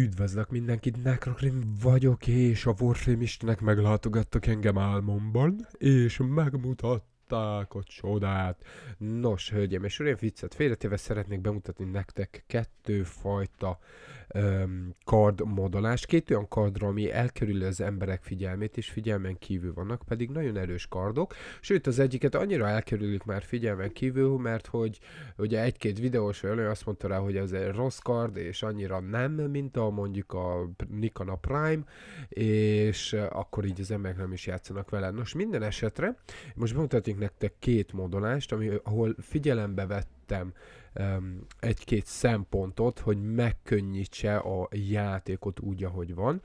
Üdvözlök mindenkit, Nekrokrim vagyok, és a Warframe Istenek meglátogattak engem álmomban, és megmutatták a csodát. Nos, hölgyem, és uraim, viccet félretéve szeretnék bemutatni nektek kettőfajta um, kard modolás Két olyan kardra, ami elkerüli az emberek figyelmét, és figyelmen kívül vannak, pedig nagyon erős kardok. Sőt, az egyiket annyira elkerülik már figyelmen kívül, mert hogy ugye egy-két videós olyan azt mondta rá, hogy ez egy rossz kard, és annyira nem, mint a mondjuk a Nikon a Prime, és akkor így az emberek nem is játszanak vele. Nos, minden esetre most bemutatjuk nektek két modolást, ami, ahol figyelembe vettem egy-két szempontot, hogy megkönnyítse a játékot úgy, ahogy van.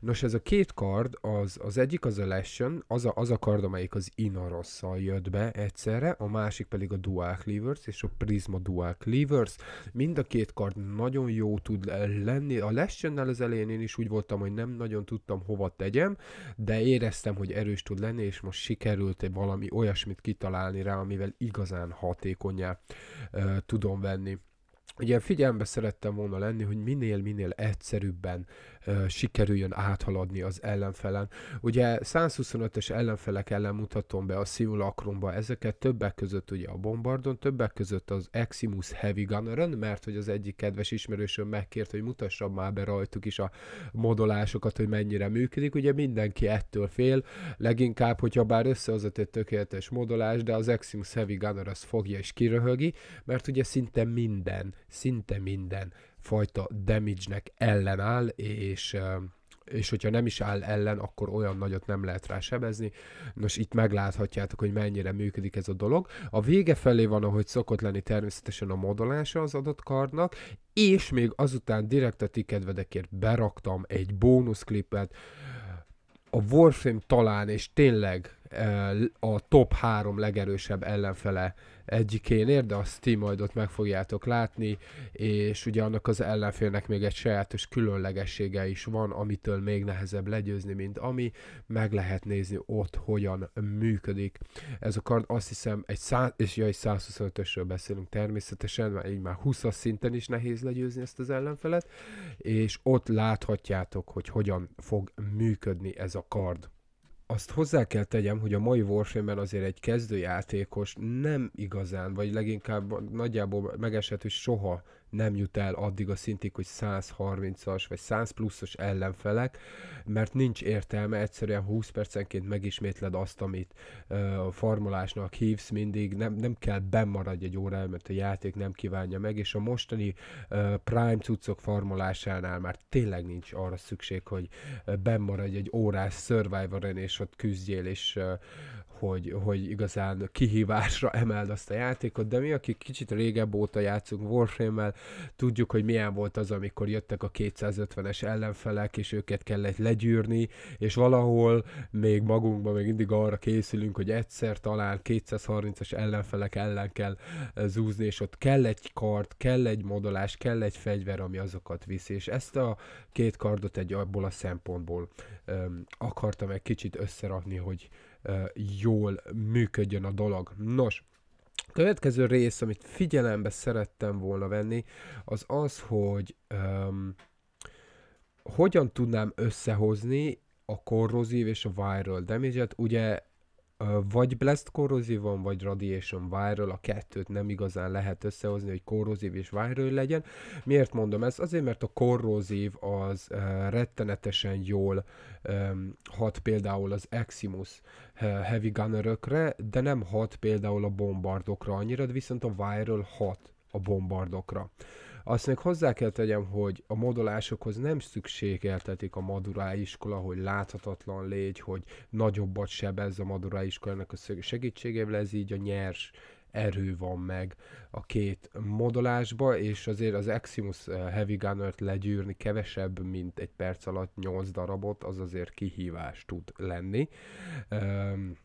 Nos, ez a két kard, az, az egyik az a Lesson, az a, az a kard, amelyik az Inarosszal jött be egyszerre, a másik pedig a Dual Cleavers és a Prisma Dual Cleavers. Mind a két kard nagyon jó tud lenni. A Lessionnel az elején én is úgy voltam, hogy nem nagyon tudtam hova tegyem, de éreztem, hogy erős tud lenni, és most sikerült valami olyasmit kitalálni rá, amivel igazán hatékonyá uh, tudom tudom venni. Ugye figyelembe szerettem volna lenni, hogy minél-minél egyszerűbben sikerüljön áthaladni az ellenfelen. Ugye 125-es ellenfelek ellen mutatom be a Seoul Akronba ezeket, többek között ugye a Bombardon, többek között az Eximus Heavy Gunneren, mert hogy az egyik kedves ismerősöm megkért, hogy mutassam már be rajtuk is a modolásokat, hogy mennyire működik. Ugye mindenki ettől fél, leginkább, hogyha bár összehozott egy tökéletes modolás, de az Eximus Heavy Gunner az fogja és kiröhögi, mert ugye szinte minden, szinte minden fajta damage-nek ellenáll, és és hogyha nem is áll ellen, akkor olyan nagyot nem lehet rá sebezni. Nos, itt megláthatjátok, hogy mennyire működik ez a dolog. A vége felé van, ahogy szokott lenni természetesen a modolása az adott kardnak, és még azután direkt a ti kedvedekért beraktam egy bónuszklipet, a Warframe talán, és tényleg a top 3 legerősebb ellenfele egyikénél, de azt ti majd ott meg fogjátok látni, és ugye annak az ellenfélnek még egy sajátos különlegessége is van, amitől még nehezebb legyőzni, mint ami, meg lehet nézni ott, hogyan működik. Ez a kard azt hiszem egy 100, és ja, egy 125-ösről beszélünk természetesen, mert így már 20 szinten is nehéz legyőzni ezt az ellenfelet, és ott láthatjátok, hogy hogyan fog működni ez a kard azt hozzá kell tegyem, hogy a mai warframe azért egy kezdőjátékos nem igazán, vagy leginkább nagyjából megesett, hogy soha nem jut el addig a szintig, hogy 130-as vagy 100 pluszos ellenfelek, mert nincs értelme, egyszerűen 20 percenként megismétled azt, amit uh, a farmolásnak hívsz mindig, nem, nem kell bemaradj egy óra, mert a játék nem kívánja meg, és a mostani uh, prime cuccok farmolásánál már tényleg nincs arra szükség, hogy uh, bemaradj egy órás survivor és ott küzdjél, és uh, hogy, hogy igazán kihívásra emeld azt a játékot, de mi, akik kicsit régebb óta játszunk warframe tudjuk, hogy milyen volt az, amikor jöttek a 250-es ellenfelek, és őket kellett legyűrni, és valahol még magunkban még mindig arra készülünk, hogy egyszer talán 230 es ellenfelek ellen kell eh, zúzni, és ott kell egy kard, kell egy modolás, kell egy fegyver, ami azokat viszi, és ezt a két kardot egy abból a szempontból öm, akartam egy kicsit összerakni, hogy jó eh, jól működjön a dolog. Nos, a következő rész, amit figyelembe szerettem volna venni, az az, hogy um, hogyan tudnám összehozni a korrozív és a viral damage-et. Ugye vagy Blast Corrosive van, vagy Radiation Viral, a kettőt nem igazán lehet összehozni, hogy korrozív és viral legyen. Miért mondom ezt? Azért, mert a korrozív az uh, rettenetesen jól um, hat például az Eximus uh, heavy gunnerökre, de nem hat például a bombardokra annyira, de viszont a viral hat a bombardokra. Azt még hozzá kell tegyem, hogy a modolásokhoz nem szükségeltetik a madurai iskola, hogy láthatatlan légy, hogy nagyobbat sebez a madurai iskolának a segítségével, ez így a nyers erő van meg a két modolásba, és azért az Eximus eh, Heavy Gunner-t legyűrni kevesebb, mint egy perc alatt 8 darabot, az azért kihívás tud lenni. Um,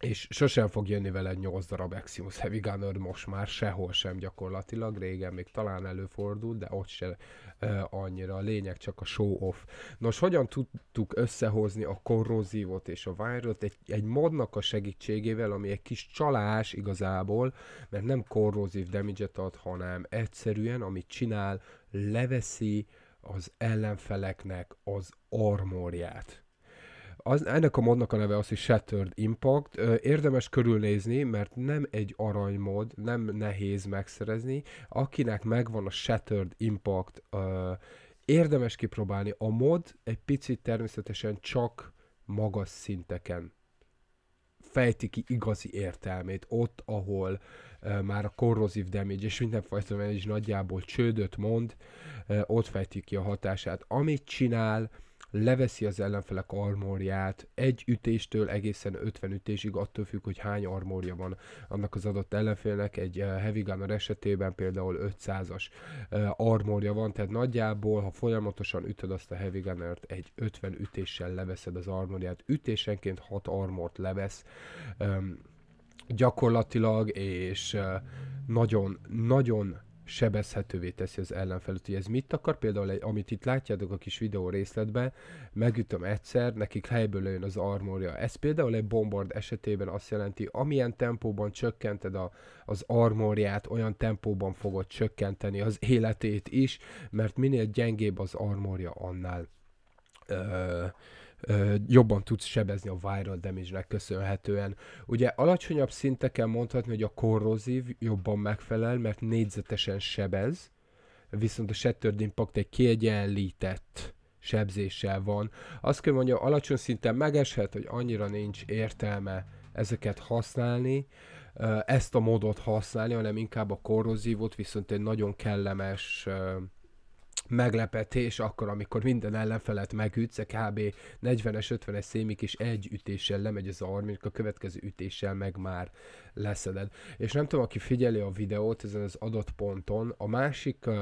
és sosem fog jönni egy 8 darab Axios Heavy Gunner most már sehol sem gyakorlatilag, régen még talán előfordult, de ott se e, annyira, a lényeg csak a show-off. Nos, hogyan tudtuk összehozni a korrozívot és a virot egy, egy modnak a segítségével, ami egy kis csalás igazából, mert nem korrozív damage ad, hanem egyszerűen, amit csinál, leveszi az ellenfeleknek az armorját az, ennek a modnak a neve az, hogy Shattered Impact. Érdemes körülnézni, mert nem egy aranymód, nem nehéz megszerezni. Akinek megvan a Shattered Impact, érdemes kipróbálni. A mod egy picit természetesen csak magas szinteken fejti ki igazi értelmét, ott, ahol már a korrozív damage és mindenfajta damage nagyjából csődöt mond, ott fejti ki a hatását. Amit csinál, leveszi az ellenfelek armorját egy ütéstől egészen 50 ütésig, attól függ, hogy hány armorja van annak az adott ellenfélnek. Egy eh, heavy gunner esetében például 500-as eh, armorja van, tehát nagyjából, ha folyamatosan ütöd azt a heavy gunnert, egy 50 ütéssel leveszed az armorját. Ütésenként 6 armort levesz ehm, gyakorlatilag, és eh, nagyon, nagyon sebezhetővé teszi az ellenfelet. Ugye ez mit akar? Például, egy, amit itt látjátok a kis videó részletben, megütöm egyszer, nekik helyből jön az armorja. Ez például egy bombard esetében azt jelenti, amilyen tempóban csökkented a, az armorját, olyan tempóban fogod csökkenteni az életét is, mert minél gyengébb az armorja, annál ö, jobban tudsz sebezni a viral damage-nek köszönhetően. Ugye alacsonyabb szinteken mondhatni, hogy a korrozív jobban megfelel, mert négyzetesen sebez, viszont a Shattered Impact egy kiegyenlített sebzéssel van. Azt kell mondja, alacsony szinten megeshet, hogy annyira nincs értelme ezeket használni, ezt a módot használni, hanem inkább a korrozívot, viszont egy nagyon kellemes meglepetés akkor, amikor minden ellenfelet megütsz, kb. 40-es, 50-es szémik is egy ütéssel lemegy az arm, a következő ütéssel meg már leszeded. És nem tudom, aki figyeli a videót ezen az adott ponton, a másik uh,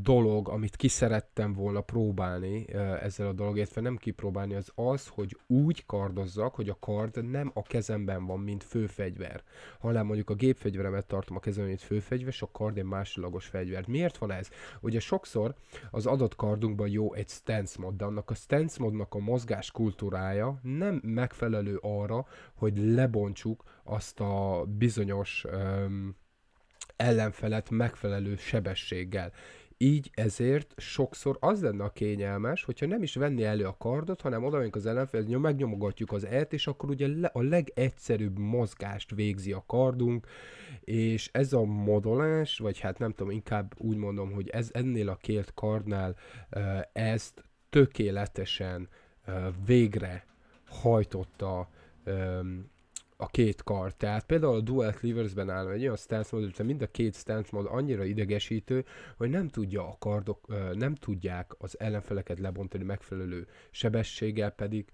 dolog, amit kiszerettem volna próbálni ezzel a dolog, illetve nem kipróbálni, az az, hogy úgy kardozzak, hogy a kard nem a kezemben van, mint főfegyver, hanem mondjuk a gépfegyveremet tartom a kezemben, mint főfegyver, és a kard egy másodlagos fegyver. Miért van ez? Ugye sokszor az adott kardunkban jó egy stance mod, de annak a stance modnak a mozgás kultúrája nem megfelelő arra, hogy lebontsuk azt a bizonyos um, ellenfelet megfelelő sebességgel. Így ezért sokszor az lenne a kényelmes, hogyha nem is venni elő a kardot, hanem oda az ellenfél, megnyomogatjuk az E-t, és akkor ugye a legegyszerűbb mozgást végzi a kardunk, és ez a modolás, vagy hát nem tudom, inkább úgy mondom, hogy ez ennél a két kardnál ezt tökéletesen végre hajtotta a két kar. Tehát például a Dual Cleavers-ben áll egy olyan stance mod, illetve mind a két stance mod annyira idegesítő, hogy nem tudja a kardok, nem tudják az ellenfeleket lebontani megfelelő sebességgel, pedig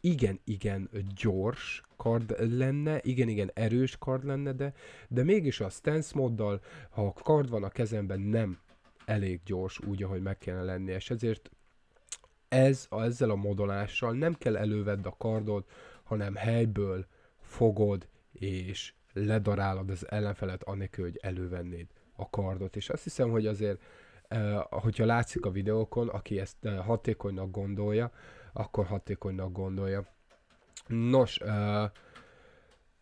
igen-igen gyors kard lenne, igen-igen erős kard lenne, de, de mégis a stance moddal, ha a kard van a kezemben, nem elég gyors úgy, ahogy meg kellene lennie, és ezért ez, a, ezzel a modolással nem kell elővedd a kardot, hanem helyből fogod és ledarálod az ellenfelet anélkül, hogy elővennéd a kardot. És azt hiszem, hogy azért, eh, hogyha látszik a videókon, aki ezt eh, hatékonynak gondolja, akkor hatékonynak gondolja. Nos, eh,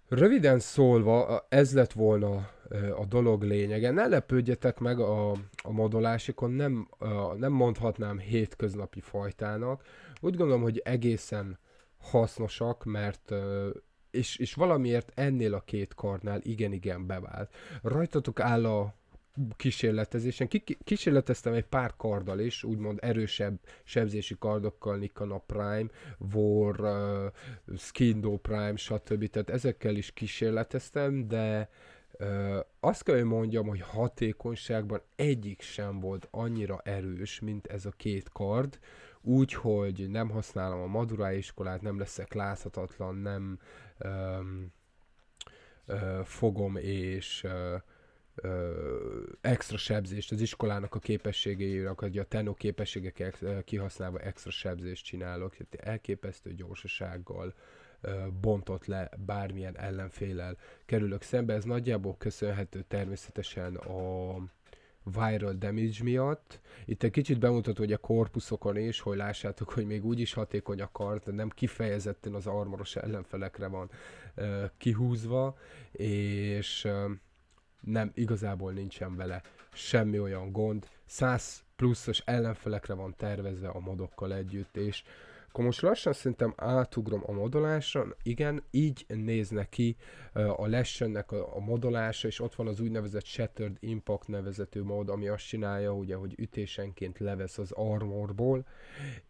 Röviden szólva, ez lett volna a dolog lényege. Ne lepődjetek meg a, a modolásikon, nem, nem mondhatnám hétköznapi fajtának. Úgy gondolom, hogy egészen hasznosak, mert és, és valamiért ennél a két karnál igen-igen bevált. Rajtatok áll a kísérletezésen. Ki- kísérleteztem egy pár karddal is, úgymond erősebb sebzési kardokkal, Nikana Prime, War, uh, Skindo Prime, stb. Tehát ezekkel is kísérleteztem, de uh, azt kell, hogy mondjam, hogy hatékonyságban egyik sem volt annyira erős, mint ez a két kard, úgyhogy nem használom a madurai iskolát, nem leszek láthatatlan, nem um, ö, fogom és ö, ö, extra sebzést, az iskolának a képességeire, vagy a tenó képességek kihasználva extra sebzést csinálok, tehát elképesztő gyorsasággal bontott le bármilyen ellenfélel kerülök szembe. Ez nagyjából köszönhető természetesen a, viral damage miatt. Itt egy kicsit bemutató, hogy a korpuszokon is, hogy lássátok, hogy még úgy is hatékony a kart, nem kifejezetten az armoros ellenfelekre van kihúzva, és nem, igazából nincsen vele semmi olyan gond. 100 pluszos ellenfelekre van tervezve a modokkal együtt, és akkor most lassan szerintem átugrom a modolásra. Igen, így néz ki a Lessennek a, modolása, és ott van az úgynevezett Shattered Impact nevezető mód, ami azt csinálja, ugye, hogy ütésenként levesz az armorból,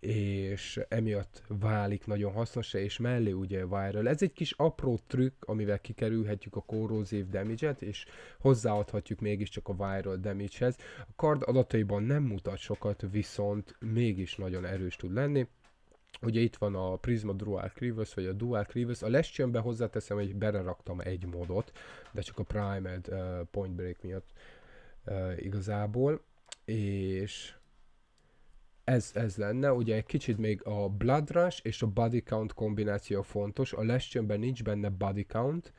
és emiatt válik nagyon hasznos, és mellé ugye viral. Ez egy kis apró trükk, amivel kikerülhetjük a corrosive damage-et, és hozzáadhatjuk mégiscsak a viral damage-hez. A kard adataiban nem mutat sokat, viszont mégis nagyon erős tud lenni. Ugye itt van a Prisma Dual Cleavers, vagy a Dual Cleavers. A Lestionbe hozzáteszem, hogy beleraktam egy modot, de csak a Primed uh, Point Break miatt uh, igazából. És ez, ez lenne, ugye egy kicsit még a Blood Rush és a Body Count kombináció fontos, a Lestionben nincs benne Body Count,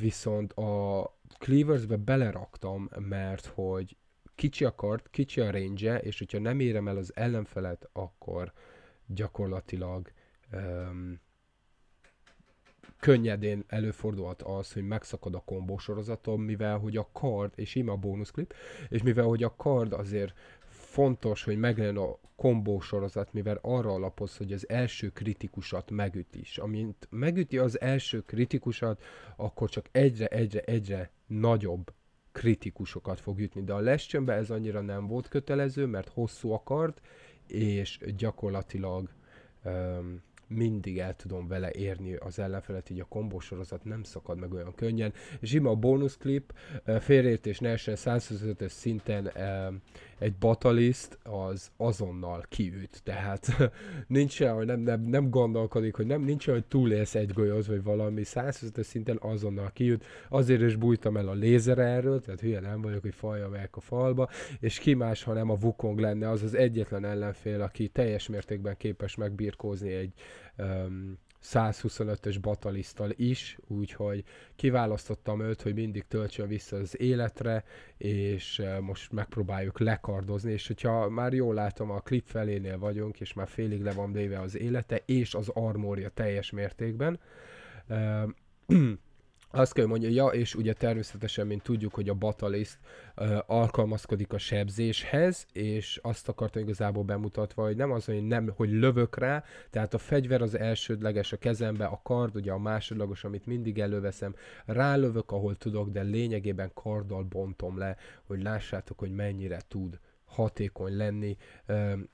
viszont a Cleaversbe beleraktam, mert hogy kicsi a kart, kicsi a range és hogyha nem érem el az ellenfelet, akkor gyakorlatilag um, könnyedén előfordulhat az, hogy megszakad a kombó sorozatom, mivel hogy a kard, és ima a bónuszklip, és mivel hogy a kard azért fontos, hogy meglen a kombó sorozat, mivel arra alapoz, hogy az első kritikusat megüti is. Amint megüti az első kritikusat, akkor csak egyre, egyre, egyre nagyobb kritikusokat fog ütni. De a lestjönbe ez annyira nem volt kötelező, mert hosszú a kard, és gyakorlatilag um, mindig el tudom vele érni az ellenfelet, így a kombosorozat nem szakad meg olyan könnyen. Zsima bónuszklip, félreértés ne essen 125-ös szinten egy bataliszt az azonnal kiüt, tehát nincs olyan, hogy nem, nem, nem gondolkodik, hogy nem, nincs olyan, hogy túlélsz egy golyóz, vagy valami, 125 szinten azonnal kiüt, azért is bújtam el a lézer erről, tehát hülye nem vagyok, hogy falja meg a falba, és ki más, ha nem a Wukong lenne az az egyetlen ellenfél, aki teljes mértékben képes megbirkózni egy um, 125-ös batalisztal is, úgyhogy kiválasztottam őt, hogy mindig töltsön vissza az életre, és eh, most megpróbáljuk lekardozni, és hogyha már jól látom, a klip felénél vagyunk, és már félig le van véve az élete, és az armória teljes mértékben, eh, azt kell mondja, ja, és ugye természetesen, mint tudjuk, hogy a batalist uh, alkalmazkodik a sebzéshez, és azt akartam igazából bemutatva, hogy nem az, hogy nem, hogy lövök rá, tehát a fegyver az elsődleges a kezembe, a kard ugye a másodlagos, amit mindig előveszem, rálövök, ahol tudok, de lényegében karddal bontom le, hogy lássátok, hogy mennyire tud hatékony lenni.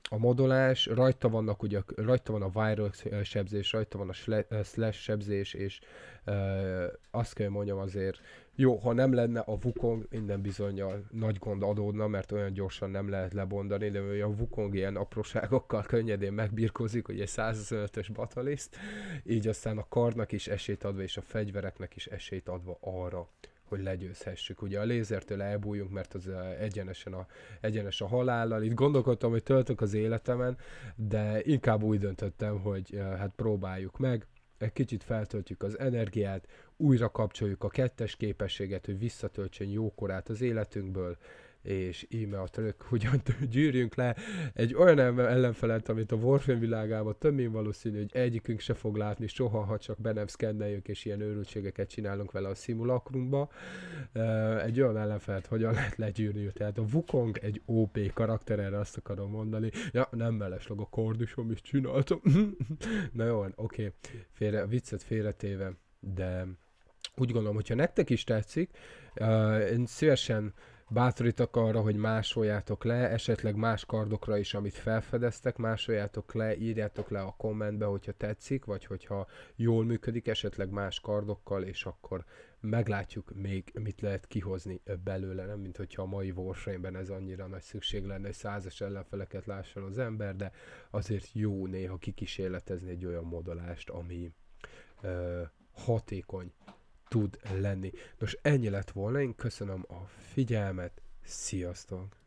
A modolás, rajta vannak ugye, rajta van a viral sebzés, rajta van a slash sebzés, és azt kell mondjam azért, jó, ha nem lenne a Wukong, minden bizonyal nagy gond adódna, mert olyan gyorsan nem lehet lebondani, de a Wukong ilyen apróságokkal könnyedén megbirkózik, egy 105-ös bataliszt, így aztán a karnak is esélyt adva, és a fegyvereknek is esélyt adva arra, hogy legyőzhessük. Ugye a lézertől elbújunk, mert az eh, egyenesen a, egyenes a halállal. Itt gondolkodtam, hogy töltök az életemen, de inkább úgy döntöttem, hogy eh, hát próbáljuk meg. Egy kicsit feltöltjük az energiát, újra kapcsoljuk a kettes képességet, hogy visszatöltsön jókorát az életünkből, és íme a török, hogyan gyűrjünk le egy olyan ellenfelet, amit a Warframe világában többé valószínű, hogy egyikünk se fog látni soha, ha csak be nem szkenneljük, és ilyen őrültségeket csinálunk vele a szimulakrunkba. Egy olyan ellenfelet hogyan lehet legyűrni, tehát a Wukong egy OP karakter, erre azt akarom mondani. Ja, nem mellesleg a kordusom is csináltam. Na jó, oké, okay. félre, viccet félretéve, de úgy gondolom, hogyha nektek is tetszik, uh, én szívesen bátorítak arra, hogy másoljátok le, esetleg más kardokra is, amit felfedeztek, másoljátok le, írjátok le a kommentbe, hogyha tetszik, vagy hogyha jól működik, esetleg más kardokkal, és akkor meglátjuk még, mit lehet kihozni belőle, nem mint hogyha a mai warframe ez annyira nagy szükség lenne, hogy százas ellenfeleket lásson az ember, de azért jó néha kikísérletezni egy olyan modolást, ami ö, hatékony tud lenni. Nos, ennyi lett volna, én köszönöm a figyelmet, sziasztok!